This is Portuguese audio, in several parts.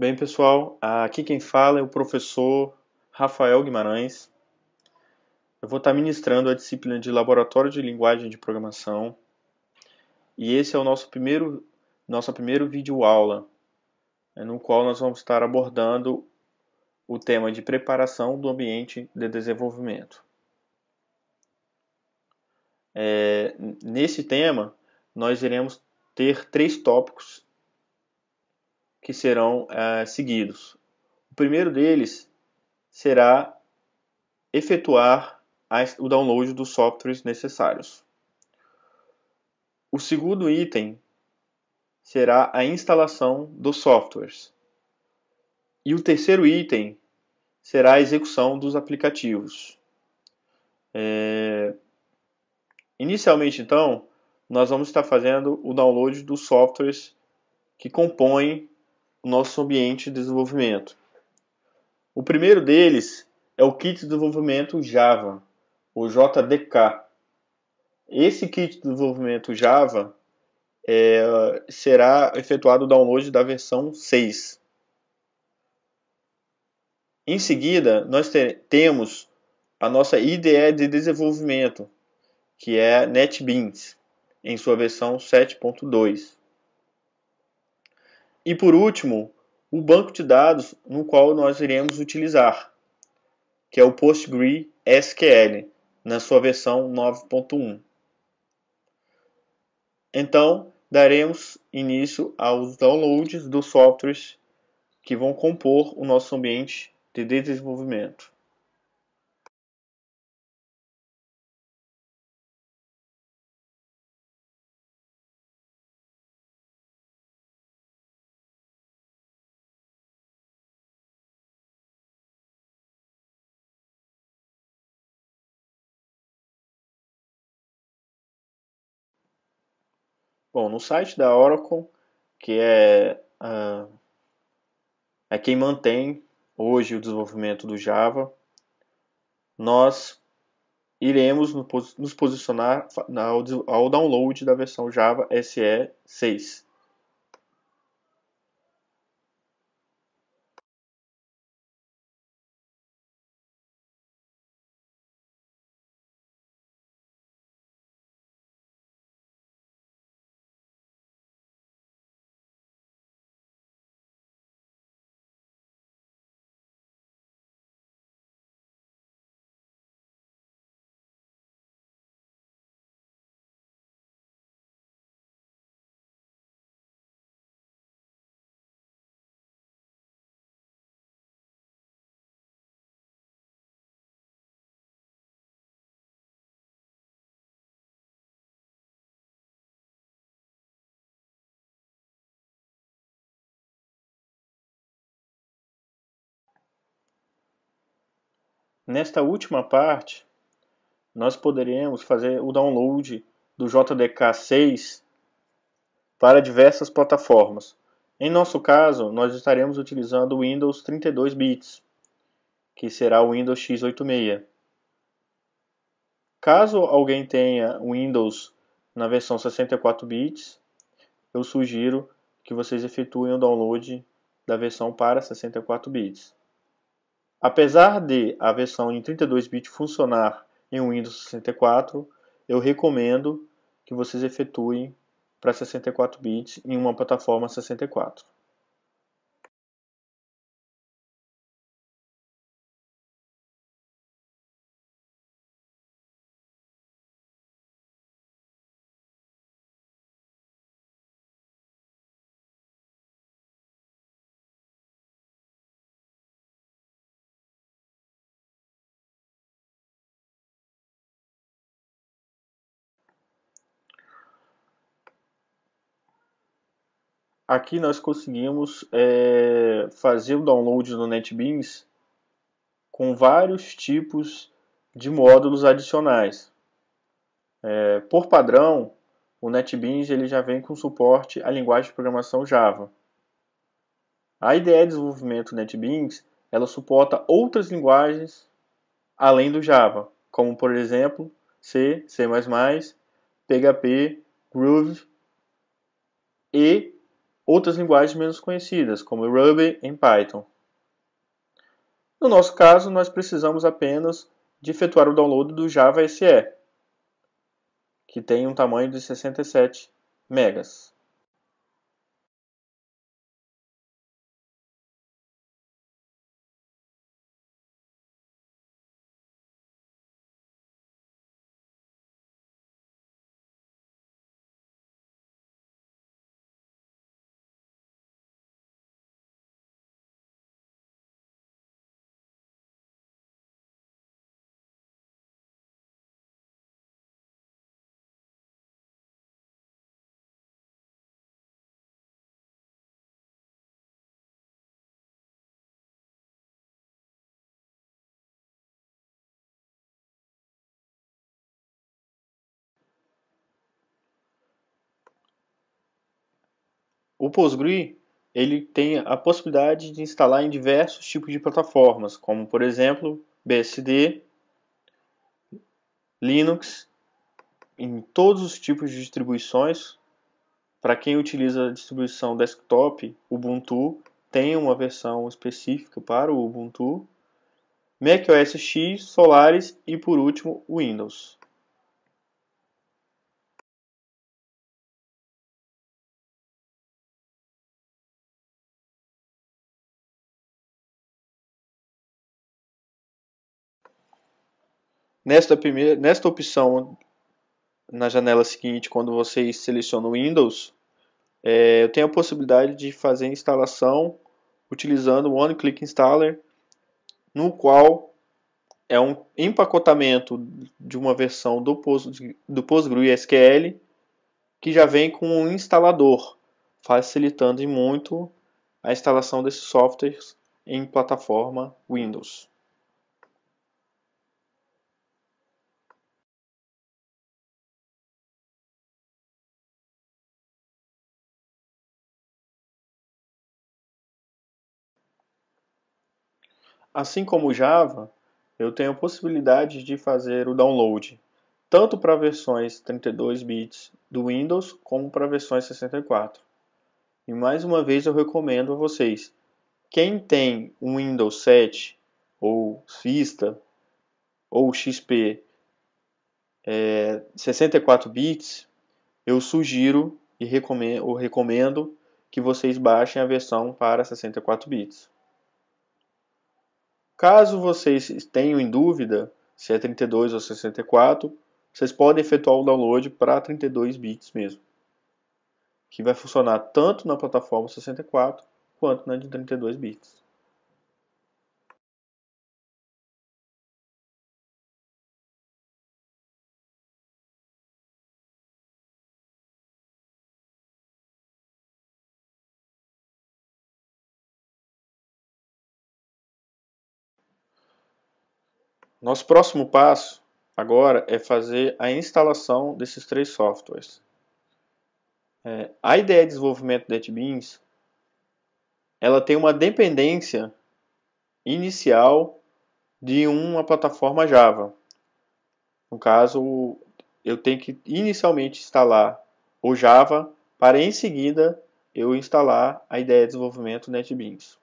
Bem, pessoal, aqui quem fala é o professor Rafael Guimarães. Eu vou estar ministrando a disciplina de Laboratório de Linguagem de Programação. E esse é o nosso primeiro nosso primeiro vídeo aula, né, no qual nós vamos estar abordando o tema de preparação do ambiente de desenvolvimento. É, nesse tema, nós iremos ter três tópicos que serão eh, seguidos. O primeiro deles será efetuar as, o download dos softwares necessários. O segundo item será a instalação dos softwares. E o terceiro item será a execução dos aplicativos. É... Inicialmente, então, nós vamos estar fazendo o download dos softwares que compõem o nosso ambiente de desenvolvimento. O primeiro deles é o kit de desenvolvimento Java, o JDK. Esse kit de desenvolvimento Java é, será efetuado o download da versão 6. Em seguida, nós te temos a nossa IDE de desenvolvimento, que é NetBeans, em sua versão 7.2. E por último, o banco de dados no qual nós iremos utilizar, que é o PostgreSQL, na sua versão 9.1. Então, daremos início aos downloads dos softwares que vão compor o nosso ambiente de desenvolvimento. Bom, no site da Oracle, que é, uh, é quem mantém hoje o desenvolvimento do Java, nós iremos nos posicionar ao download da versão Java SE 6. Nesta última parte, nós poderemos fazer o download do JDK 6 para diversas plataformas. Em nosso caso, nós estaremos utilizando o Windows 32 bits, que será o Windows x86. Caso alguém tenha Windows na versão 64 bits, eu sugiro que vocês efetuem o download da versão para 64 bits. Apesar de a versão em 32 bits funcionar em Windows 64, eu recomendo que vocês efetuem para 64 bits em uma plataforma 64. aqui nós conseguimos é, fazer o download do NetBeans com vários tipos de módulos adicionais. É, por padrão, o NetBeans ele já vem com suporte à linguagem de programação Java. A IDE de desenvolvimento NetBeans ela suporta outras linguagens além do Java, como por exemplo C, C++, PHP, Groove e outras linguagens menos conhecidas, como Ruby e Python. No nosso caso, nós precisamos apenas de efetuar o download do Java SE, que tem um tamanho de 67 megas. O Postgre ele tem a possibilidade de instalar em diversos tipos de plataformas, como por exemplo BSD, Linux, em todos os tipos de distribuições. Para quem utiliza a distribuição desktop, Ubuntu tem uma versão específica para o Ubuntu, macOS X, Solaris e por último Windows. Nesta, primeira, nesta opção, na janela seguinte, quando vocês selecionam Windows, é, eu tenho a possibilidade de fazer a instalação utilizando o One Click Installer, no qual é um empacotamento de uma versão do, Post, do PostgreSQL que já vem com o um instalador, facilitando muito a instalação desses softwares em plataforma Windows. Assim como Java, eu tenho a possibilidade de fazer o download tanto para versões 32 bits do Windows como para versões 64. E mais uma vez eu recomendo a vocês, quem tem um Windows 7 ou Vista ou XP é, 64 bits, eu sugiro e recomendo, recomendo que vocês baixem a versão para 64 bits. Caso vocês tenham em dúvida se é 32 ou 64, vocês podem efetuar o download para 32 bits mesmo, que vai funcionar tanto na plataforma 64 quanto na de 32 bits. Nosso próximo passo agora é fazer a instalação desses três softwares. É, a ideia de desenvolvimento NetBeans ela tem uma dependência inicial de uma plataforma Java. No caso, eu tenho que inicialmente instalar o Java para em seguida eu instalar a ideia de desenvolvimento NetBeans.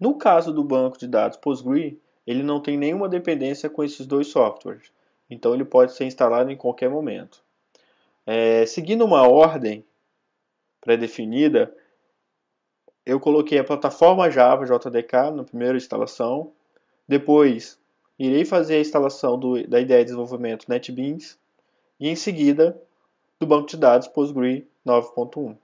No caso do banco de dados PostgreSQL, ele não tem nenhuma dependência com esses dois softwares, então ele pode ser instalado em qualquer momento. É, seguindo uma ordem pré-definida, eu coloquei a plataforma Java JDK na primeira instalação, depois irei fazer a instalação do, da ideia de desenvolvimento NetBeans e em seguida do banco de dados PostgreSQL 9.1.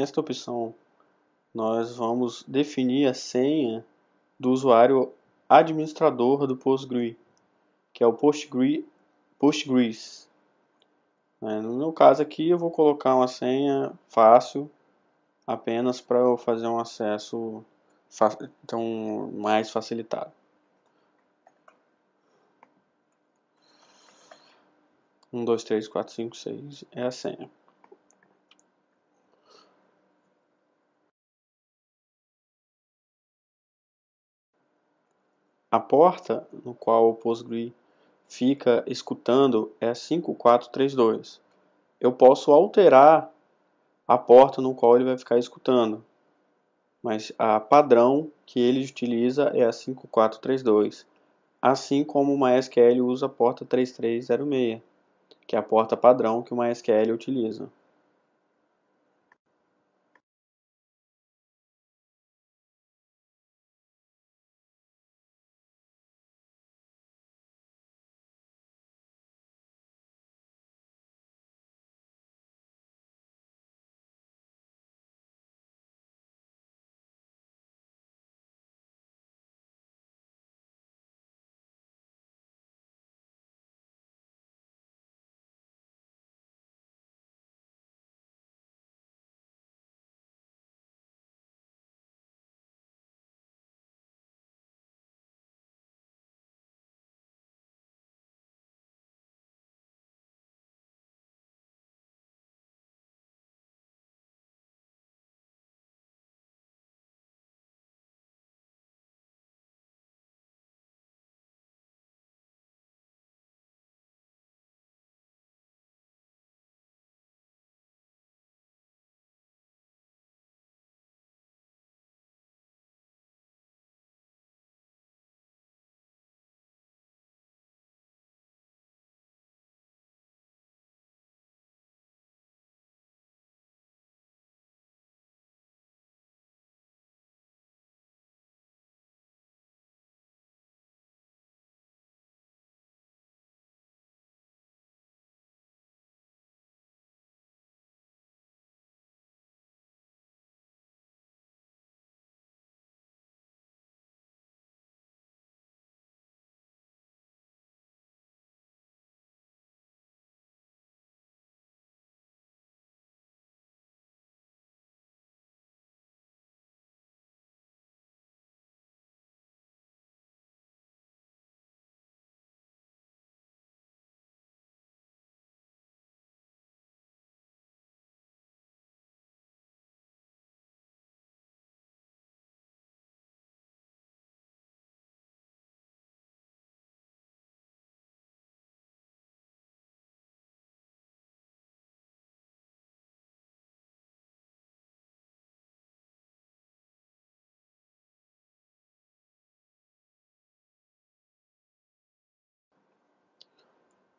Nesta opção, nós vamos definir a senha do usuário administrador do PostgreSQL, que é o PostgreSQL. Né, no meu caso aqui, eu vou colocar uma senha fácil, apenas para eu fazer um acesso então, mais facilitado. Um, dois, três, quatro, cinco, seis é a senha. A porta no qual o Postgre fica escutando é a 5432. Eu posso alterar a porta no qual ele vai ficar escutando, mas a padrão que ele utiliza é a 5432, assim como o MySQL usa a porta 3306, que é a porta padrão que o MySQL utiliza.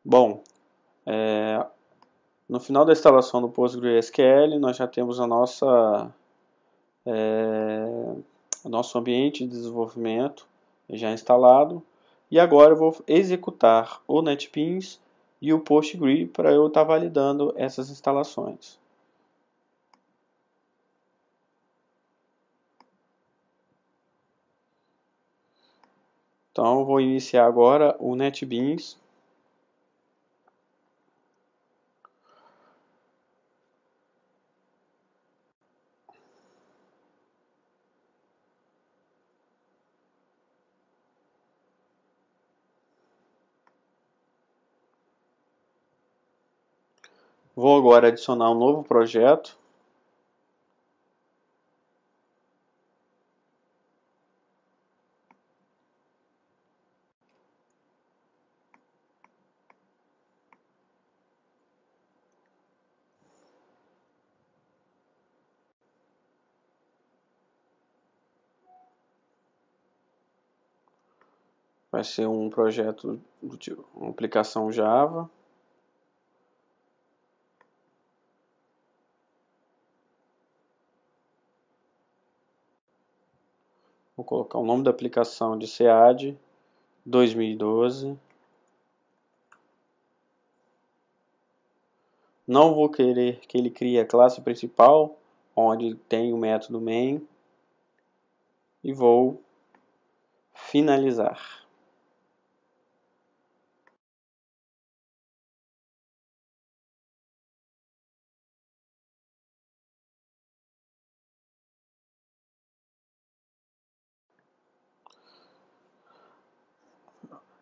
Bom, é, no final da instalação do PostgreSQL, nós já temos a nossa, é, o nosso ambiente de desenvolvimento já instalado. E agora eu vou executar o NetBeans e o PostgreSQL para eu estar tá validando essas instalações. Então, vou iniciar agora o NetBeans Vou agora adicionar um novo projeto. Vai ser um projeto, uma aplicação Java. colocar o nome da aplicação de SEAD 2012. Não vou querer que ele crie a classe principal, onde tem o método main. E vou finalizar.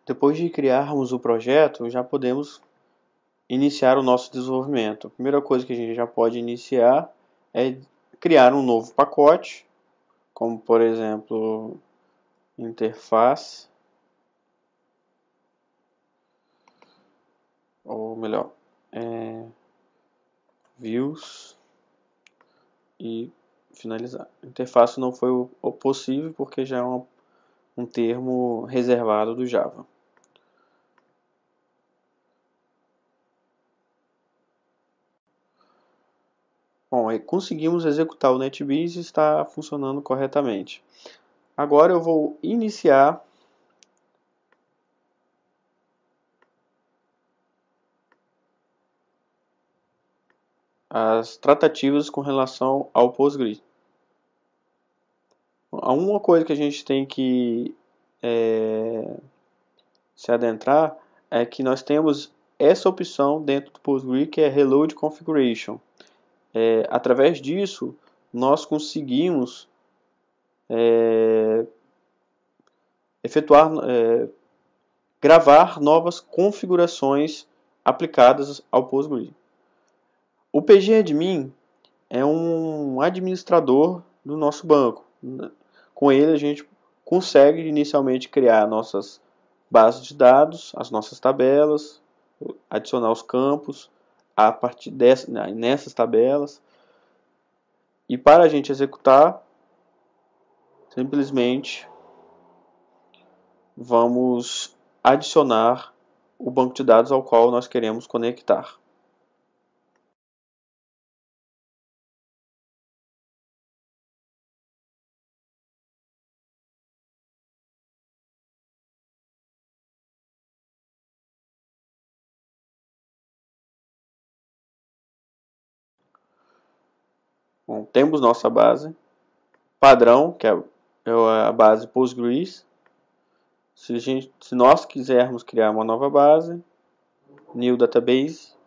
Depois de criarmos o projeto, já podemos iniciar o nosso desenvolvimento. A primeira coisa que a gente já pode iniciar é criar um novo pacote, como por exemplo, interface, ou melhor, é, views e finalizar. Interface não foi o possível porque já é uma um termo reservado do Java. Bom, aí conseguimos executar o NetBeans e está funcionando corretamente. Agora eu vou iniciar as tratativas com relação ao PostgreSQL há uma coisa que a gente tem que é, se adentrar é que nós temos essa opção dentro do PostgreSQL que é Reload Configuration. É, através disso, nós conseguimos é, efetuar, é, gravar novas configurações aplicadas ao PostgreSQL. O PGAdmin é um administrador do nosso banco. Com ele, a gente consegue inicialmente criar nossas bases de dados, as nossas tabelas, adicionar os campos a partir dessas, né, nessas tabelas. E para a gente executar, simplesmente vamos adicionar o banco de dados ao qual nós queremos conectar. Bom, então, temos nossa base padrão, que é, é a base Postgres. Se, gente, se nós quisermos criar uma nova base, New Database,